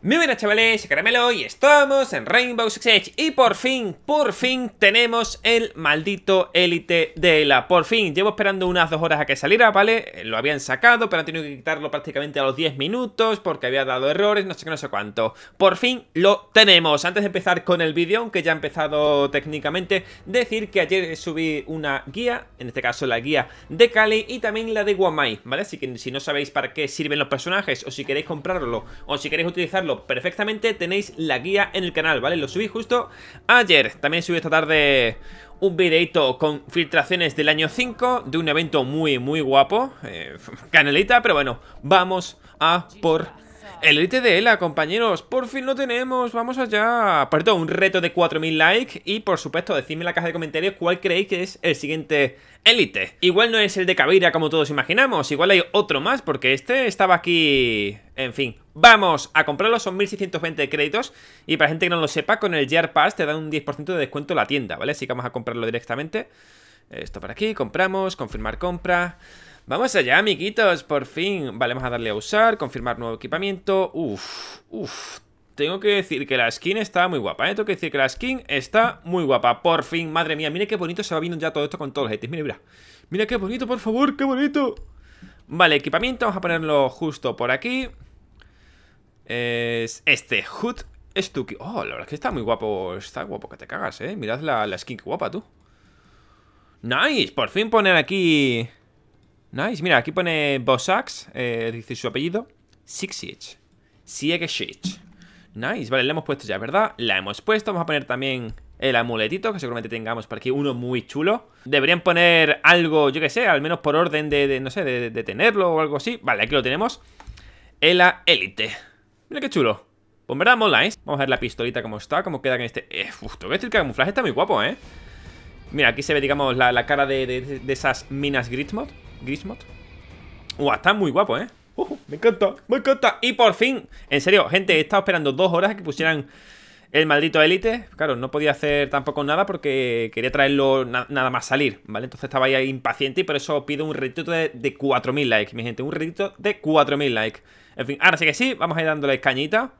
Muy buenas chavales, Caramelo y estamos en Rainbow Six Edge Y por fin, por fin tenemos el maldito Elite de la Por fin, llevo esperando unas dos horas a que saliera, ¿vale? Eh, lo habían sacado, pero han tenido que quitarlo prácticamente a los 10 minutos Porque había dado errores, no sé qué, no sé cuánto Por fin lo tenemos Antes de empezar con el vídeo, aunque ya ha empezado técnicamente Decir que ayer subí una guía, en este caso la guía de Cali Y también la de Guamai, ¿vale? Así que si no sabéis para qué sirven los personajes O si queréis comprarlo, o si queréis utilizarlo perfectamente, tenéis la guía en el canal, ¿vale? Lo subí justo ayer. También subí esta tarde un videito con filtraciones del año 5 de un evento muy, muy guapo. Eh, canelita, pero bueno, vamos a por el Elite de ELA, compañeros, por fin lo tenemos, vamos allá. Perdón, un reto de 4.000 likes y por supuesto decidme en la caja de comentarios cuál creéis que es el siguiente Elite. Igual no es el de Cabira como todos imaginamos, igual hay otro más porque este estaba aquí... En fin, vamos a comprarlo, son 1.620 créditos y para gente que no lo sepa, con el Year Pass te dan un 10% de descuento la tienda, ¿vale? Así que vamos a comprarlo directamente. Esto por aquí, compramos, confirmar compra. Vamos allá, amiguitos, por fin. Vale, vamos a darle a usar, confirmar nuevo equipamiento. Uff, uff Tengo que decir que la skin está muy guapa, ¿eh? Tengo que decir que la skin está muy guapa, por fin. Madre mía, mire qué bonito se va viendo ya todo esto con todos los Mira, mira. Mira qué bonito, por favor, qué bonito. Vale, equipamiento, vamos a ponerlo justo por aquí. Es este Hood Stucky. Oh, la verdad es que está muy guapo. Está guapo que te cagas, ¿eh? Mirad la, la skin, qué guapa, tú. Nice, por fin poner aquí Nice, mira, aquí pone Bosax eh, Dice su apellido Sigue Siegeshich Nice, vale, le hemos puesto ya, ¿verdad? La hemos puesto, vamos a poner también el amuletito Que seguramente tengamos por aquí uno muy chulo Deberían poner algo, yo que sé Al menos por orden de, no sé, de, tenerlo o algo así Vale, aquí lo tenemos Ela Elite Mira qué chulo Pues verdad mola, ¿eh? Vamos a ver la pistolita como está, cómo queda en este... Eh, uf, el camuflaje está muy guapo, ¿eh? Mira, aquí se ve, digamos, la, cara de, esas minas Grismod. Grismot. Uah, está muy guapo, ¿eh? Uh, me encanta, me encanta. Y por fin, en serio, gente, he estado esperando dos horas que pusieran el maldito élite. Claro, no podía hacer tampoco nada porque quería traerlo nada más salir, ¿vale? Entonces estaba ahí impaciente y por eso pido un redito de, de 4.000 likes, mi gente. Un redito de 4.000 likes. En fin, ahora sí que sí, vamos a ir dándole cañita.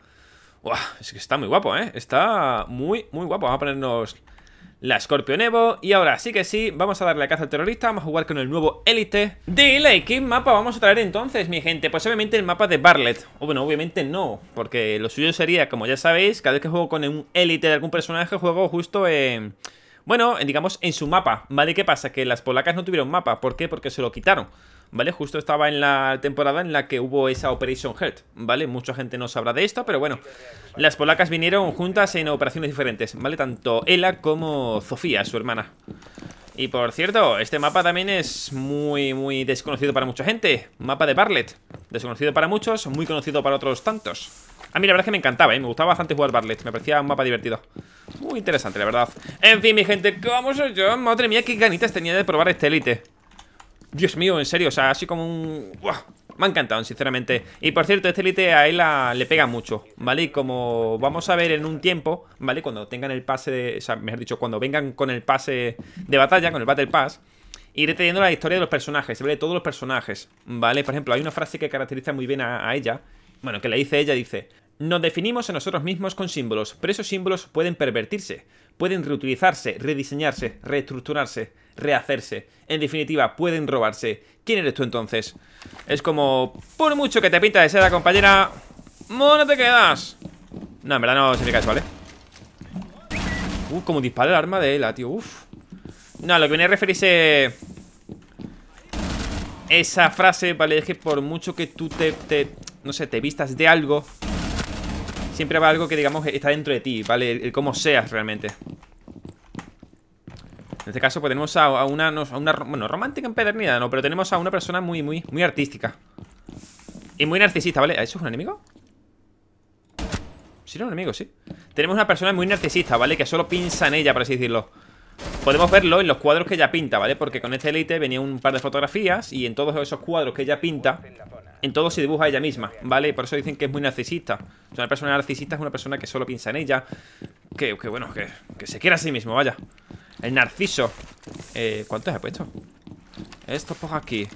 Uah, es que está muy guapo, ¿eh? Está muy, muy guapo. Vamos a ponernos la Scorpion Evo y ahora sí que sí, vamos a darle a caza al terrorista, vamos a jugar con el nuevo Elite Dile, ¿qué mapa vamos a traer entonces, mi gente? Pues obviamente el mapa de Barlet, o oh, bueno, obviamente no, porque lo suyo sería, como ya sabéis, cada vez que juego con un Elite de algún personaje, juego justo en... Bueno, digamos en su mapa, ¿vale? ¿Qué pasa? Que las polacas no tuvieron mapa, ¿por qué? Porque se lo quitaron ¿vale? Justo estaba en la temporada en la que hubo esa Operation Heart, ¿vale? Mucha gente no sabrá de esto, pero bueno, las polacas vinieron juntas en operaciones diferentes, ¿vale? Tanto Ela como Sofía, su hermana. Y por cierto, este mapa también es muy, muy desconocido para mucha gente. Mapa de Barlet. Desconocido para muchos, muy conocido para otros tantos. Ah, A mí la verdad es que me encantaba, ¿eh? me gustaba bastante jugar Barlet Me parecía un mapa divertido Muy interesante, la verdad En fin, mi gente, ¿cómo soy yo? Madre mía, qué ganitas tenía de probar este Elite Dios mío, en serio, o sea, así como un... ¡Buah! Me ha encantado, sinceramente Y por cierto, este elite a él le pega mucho, ¿vale? Y como vamos a ver en un tiempo, ¿vale? Cuando tengan el pase, de... o sea, mejor dicho, cuando vengan con el pase de batalla, con el Battle Pass Iré teniendo la historia de los personajes, ¿vale? Todos los personajes, ¿vale? Por ejemplo, hay una frase que caracteriza muy bien a, a ella Bueno, que le dice ella, dice nos definimos a nosotros mismos con símbolos, pero esos símbolos pueden pervertirse, pueden reutilizarse, rediseñarse, reestructurarse, rehacerse. En definitiva, pueden robarse. ¿Quién eres tú entonces? Es como, por mucho que te pinta de la compañera, mono te quedas. No, en verdad no cae eso, ¿vale? ¿eh? Uh, como dispara el arma de Ela, tío, Uf No, lo que viene a referirse esa frase, ¿vale? Es que por mucho que tú te, no sé, te vistas de algo, siempre va algo que, digamos, está dentro de ti, ¿vale? el cómo seas realmente. En este caso, pues tenemos a, una, una, Bueno, romántica empedernida, no, pero tenemos a una persona muy, muy, muy artística. Y muy narcisista, ¿vale? ¿Eso es un enemigo? Sí, era un enemigo, sí. Tenemos una persona muy narcisista, ¿vale? Que solo piensa en ella, por así decirlo. Podemos verlo en los cuadros que ella pinta, ¿vale? Porque con este elite venía un par de fotografías y en todos esos cuadros que ella pinta, en todos se dibuja ella misma, ¿vale? Por eso dicen que es muy narcisista. una persona narcisista es una persona que solo piensa en ella, que, bueno, que, se quiera a sí mismo, vaya. El narciso eh, ¿Cuántos he puesto? Esto por aquí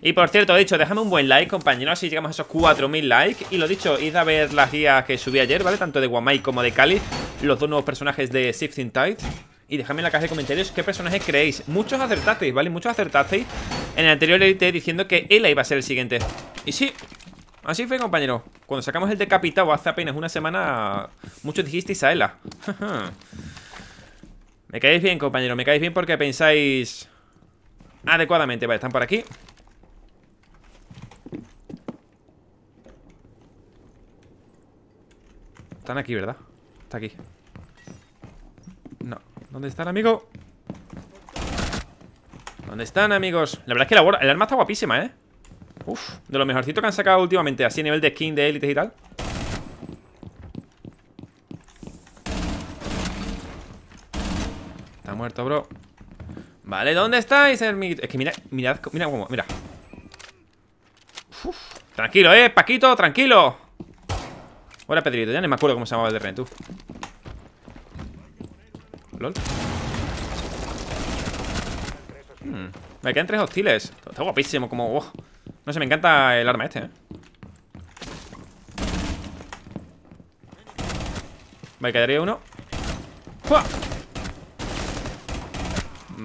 Y por cierto, he dicho, déjame un buen like, compañero Así llegamos a esos 4000 likes Y lo dicho, id a ver las guías que subí ayer, ¿vale? Tanto de Guamai como de Cali Los dos nuevos personajes de Sifting Tide y dejadme en la caja de comentarios qué personajes creéis. Muchos acertasteis, ¿vale? Muchos acertasteis en el anterior edité diciendo que Ela iba a ser el siguiente. Y sí, así fue, compañero. Cuando sacamos el decapitado hace apenas una semana, muchos dijisteis a Ela. Me caéis bien, compañero, me caéis bien porque pensáis adecuadamente. Vale, están por aquí. Están aquí, ¿verdad? Está aquí. No. ¿Dónde están, amigo? ¿Dónde están, amigos? La verdad es que el arma está guapísima, ¿eh? Uf, de lo mejorcito que han sacado últimamente Así a nivel de skin, de élites y tal muerto, bro Vale, ¿dónde estáis, Es que mirad mirad, mira cómo, mira Tranquilo, eh, Paquito, tranquilo Hola, Pedrito, ya ni me acuerdo cómo se llamaba el de Renetú tú LOL hmm, Me quedan tres hostiles Está guapísimo, como, oh. No sé, me encanta el arma este, eh Vale, quedaría uno ¡Fua!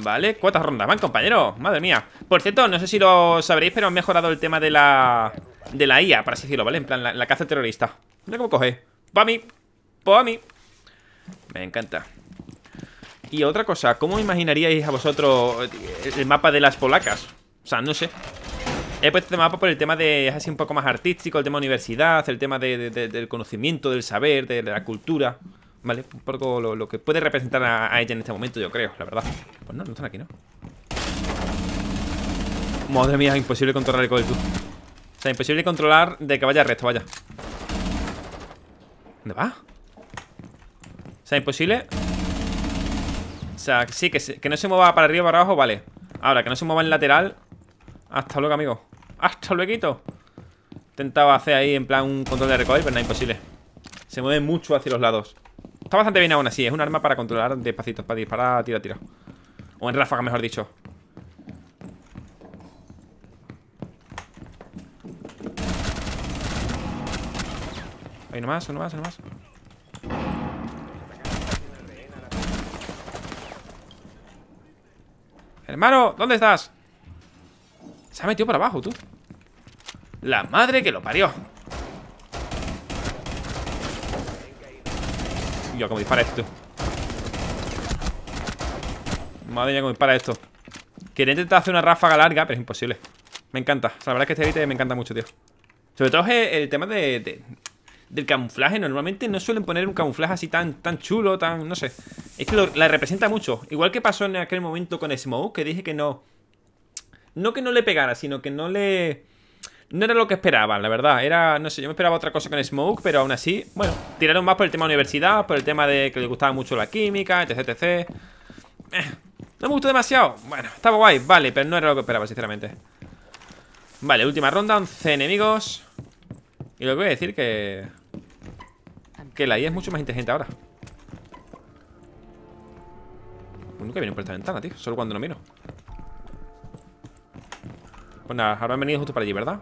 Vale, cuatro rondas van, compañero Madre mía Por cierto, no sé si lo sabréis Pero han mejorado el tema de la... De la IA, para decirlo, ¿vale? En plan, la, caza terrorista Mira cómo coge Pa' mí mí Me encanta Y otra cosa ¿Cómo imaginaríais a vosotros eh, El mapa de las polacas? O sea, no sé He puesto este mapa por el tema de... Es así un poco más artístico El tema universidad El tema del conocimiento Del saber de la cultura ¿Vale? Un poco lo, que puede representar a, ella en este momento, yo creo, la verdad Pues no, no están aquí, ¿no? Madre mía, imposible controlar el tú. O sea, imposible controlar de que vaya recto, vaya ¿Dónde va? O sea, imposible O sea, sí, que, que no se mueva para arriba, para abajo, vale Ahora, que no se mueva en lateral Hasta luego, amigo Hasta luego Intentaba hacer ahí en plan un control de recoil, pero no, imposible Se mueve mucho hacia los lados Está bastante bien aún así. Es un arma para controlar despacito para disparar tiro tira O en ráfaga, mejor dicho. Ahí nomás, uno más, uno más. Hermano, ¿dónde estás? Se ha metido para abajo, tú. La madre que lo parió. Yo como dispara esto Madre mía, como dispara esto Quería intentar hacer una ráfaga larga, pero es imposible Me encanta, la verdad es que este élite me encanta mucho, tío Sobre todo el tema del camuflaje Normalmente no suelen poner un camuflaje así tan, tan chulo, tan... no sé Es que la representa mucho Igual que pasó en aquel momento con Smoke, que dije que no... No que no le pegara, sino que no le no era lo que esperaban, la verdad Era, no sé, yo me esperaba otra cosa con Smoke Pero aún así, bueno, tiraron más por el tema de universidad Por el tema de que les gustaba mucho la química, etc, etc eh, No me gustó demasiado Bueno, estaba guay, vale, pero no era lo que esperaba, sinceramente Vale, última ronda 11 enemigos Y lo que voy a decir que... Que la I es mucho más inteligente ahora Nunca venido por esta ventana, tío Solo cuando no miro Pues nada, han venido justo para allí, ¿verdad?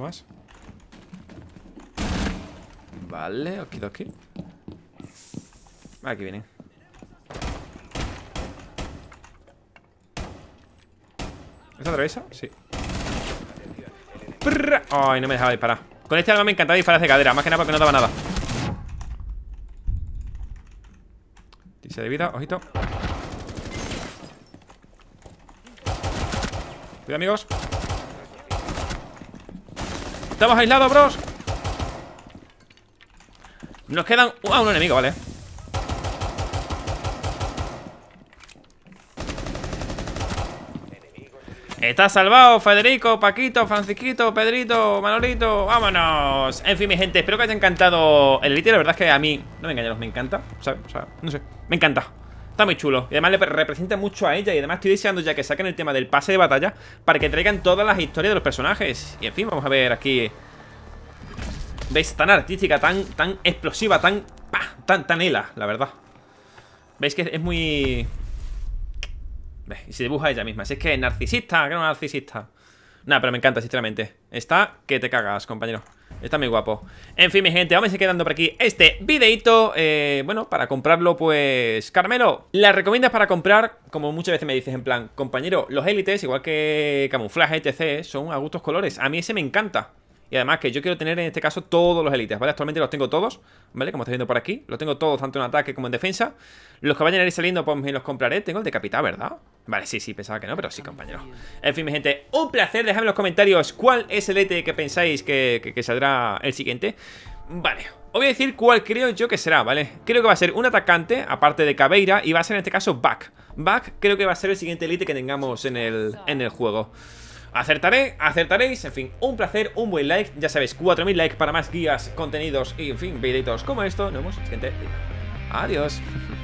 más. Vale, aquí, aquí. Ah, aquí viene. otra atraviesa? Sí. Ay, no me dejaba disparar. Con este arma me encantaba disparar de cadera, más que nada porque no daba nada. dice de vida, ojito. Cuidado, amigos. Estamos aislados, bros Nos quedan... Ah, un enemigo, vale Está salvado, Federico, Paquito, Francisquito, Pedrito, Manolito Vámonos En fin, mi gente, espero que os haya encantado el elite La verdad es que a mí, no me engañen, me encanta O sea, no sé, me encanta Está muy chulo. Y además le representa mucho a ella. Y además estoy deseando ya que saquen el tema del pase de batalla para que traigan todas las historias de los personajes. Y en fin, vamos a ver aquí. ¿Veis? Tan artística, tan, tan explosiva, tan... ¡pah! Tan, tan la verdad. ¿Veis que es muy... Y se dibuja ella misma. Si es que es narcisista, que no narcisista. Nada, pero me encanta, sinceramente. Está que te cagas, compañero. Está muy guapo. En fin, mi gente, vamos a ir quedando por aquí este videito. Eh, bueno, para comprarlo, pues... Carmelo, las recomiendas para comprar, como muchas veces me dices, en plan, compañero, los élites, igual que camuflaje, etc., son a gustos colores. A mí ese me encanta. Y además que yo quiero tener en este caso todos los élites, ¿vale? Actualmente los tengo todos, ¿vale? Como estáis viendo por aquí, los tengo todos, tanto en ataque como en defensa. Los que vayan a ir saliendo, pues me los compraré. Tengo el de capital, ¿verdad? Vale, sí, sí, pensaba que no, pero sí, compañero. En fin, mi gente, un placer. Dejadme en los comentarios cuál es el élite que pensáis que, saldrá el siguiente. Vale, os voy a decir cuál creo yo que será, ¿vale? Creo que va a ser un atacante, aparte de Cabeira, y va a ser en este caso Back. Back creo que va a ser el siguiente elite que tengamos en el, en el juego. Acertaré, acertaréis, en fin, un placer, un buen like Ya sabéis, 4000 likes para más guías, contenidos y, en fin, videitos como esto Nos vemos en el siguiente Adiós